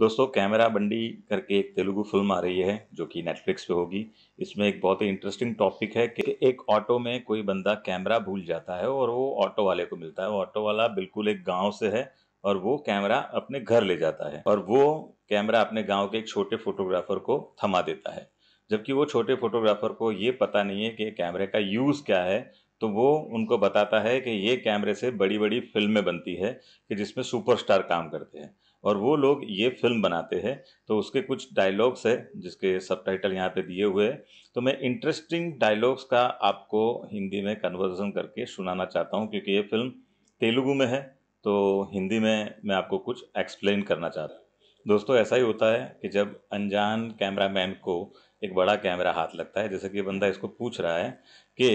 दोस्तों कैमरा बंडी करके एक तेलुगु फिल्म आ रही है जो कि नेटफ्लिक्स पे होगी इसमें एक बहुत ही इंटरेस्टिंग टॉपिक है कि एक ऑटो में कोई बंदा कैमरा भूल जाता है और वो ऑटो वाले को मिलता है ऑटो वाला बिल्कुल एक गांव से है और वो कैमरा अपने घर ले जाता है और वो कैमरा अपने गाँव के एक छोटे फोटोग्राफर को थमा देता है जबकि वो छोटे फोटोग्राफर को ये पता नहीं है कि कैमरे का यूज़ क्या है तो वो उनको बताता है कि ये कैमरे से बड़ी बड़ी फिल्में बनती है कि जिसमें सुपरस्टार काम करते हैं और वो लोग ये फिल्म बनाते हैं तो उसके कुछ डायलॉग्स है जिसके सब टाइटल यहाँ पे दिए हुए हैं तो मैं इंटरेस्टिंग डायलॉग्स का आपको हिंदी में कन्वर्जन करके सुनाना चाहता हूँ क्योंकि ये फिल्म तेलुगु में है तो हिंदी में मैं आपको कुछ एक्सप्लेन करना चाहता हूँ दोस्तों ऐसा ही होता है कि जब अनजान कैमरामैन को एक बड़ा कैमरा हाथ लगता है जैसे कि बंदा इसको पूछ रहा है कि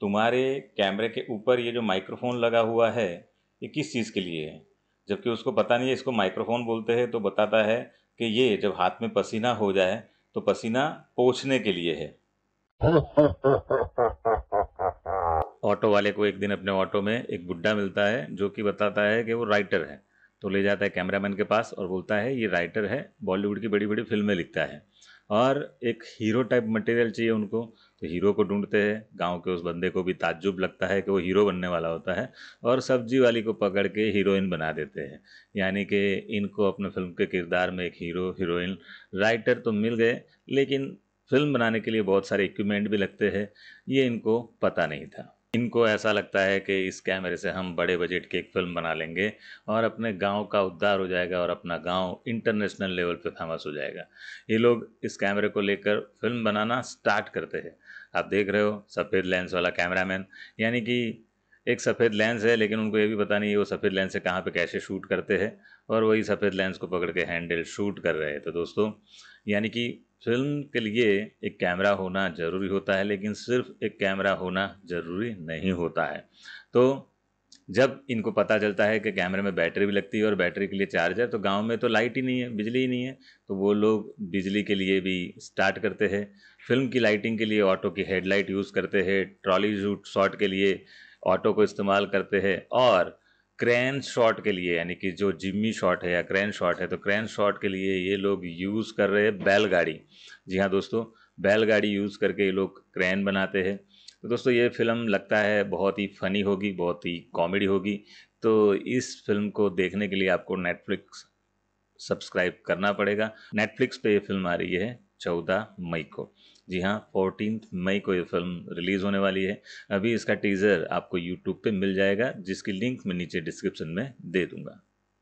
तुम्हारे कैमरे के ऊपर ये जो माइक्रोफोन लगा हुआ है ये किस चीज़ के लिए है जबकि उसको पता नहीं है इसको माइक्रोफोन बोलते हैं तो बताता है कि ये जब हाथ में पसीना हो जाए तो पसीना पोछने के लिए है ऑटो वाले को एक दिन अपने ऑटो में एक बुड्ढा मिलता है जो कि बताता है कि वो राइटर है तो ले जाता है कैमरामैन के पास और बोलता है ये राइटर है बॉलीवुड की बड़ी बड़ी फिल्में लिखता है और एक हीरो टाइप मटेरियल चाहिए उनको तो हीरो को ढूंढते हैं गांव के उस बंदे को भी ताज्जुब लगता है कि वो हीरो बनने वाला होता है और सब्जी वाली को पकड़ के हीरोइन बना देते हैं यानी कि इनको अपने फिल्म के किरदार में एक हीरो हीरोइन राइटर तो मिल गए लेकिन फिल्म बनाने के लिए बहुत सारे इक्विपमेंट भी लगते हैं ये इनको पता नहीं था इनको ऐसा लगता है कि इस कैमरे से हम बड़े बजट की एक फ़िल्म बना लेंगे और अपने गांव का उद्धार हो जाएगा और अपना गांव इंटरनेशनल लेवल पे फेमस हो जाएगा ये लोग इस कैमरे को लेकर फिल्म बनाना स्टार्ट करते हैं आप देख रहे हो सफ़ेद लेंस वाला कैमरामैन यानी कि एक सफ़ेद लेंस है लेकिन उनको ये भी पता नहीं है वो सफ़ेद लेंस से कहाँ पर कैसे शूट करते हैं और वही सफ़ेद लेंस को पकड़ के हैंडल शूट कर रहे हैं तो दोस्तों यानी कि फिल्म के लिए एक कैमरा होना ज़रूरी होता है लेकिन सिर्फ एक कैमरा होना ज़रूरी नहीं होता है तो जब इनको पता चलता है कि कैमरे में बैटरी भी लगती है और बैटरी के लिए चार्जर तो गांव में तो लाइट ही नहीं है बिजली ही नहीं है तो वो लोग बिजली के लिए भी स्टार्ट करते हैं फिल्म की लाइटिंग के लिए ऑटो की हेडलाइट यूज़ करते हैं ट्रॉली शूट शॉट के लिए ऑटो को इस्तेमाल करते हैं और क्रैन शॉट के लिए यानी कि जो जिम्मी शॉट है या क्रैन शॉट है तो क्रैन शॉट के लिए ये लोग यूज़ कर रहे हैं बैलगाड़ी जी हाँ दोस्तों बैलगाड़ी यूज़ करके ये लोग क्रैन बनाते हैं तो दोस्तों ये फिल्म लगता है बहुत ही फ़नी होगी बहुत ही कॉमेडी होगी तो इस फिल्म को देखने के लिए आपको नेटफ्लिक्स सब्सक्राइब करना पड़ेगा नेटफ्लिक्स पे ये फिल्म आ रही है चौदह मई को जी हाँ फोर्टीन मई को ये फिल्म रिलीज़ होने वाली है अभी इसका टीज़र आपको यूट्यूब पे मिल जाएगा जिसकी लिंक मैं नीचे डिस्क्रिप्शन में दे दूँगा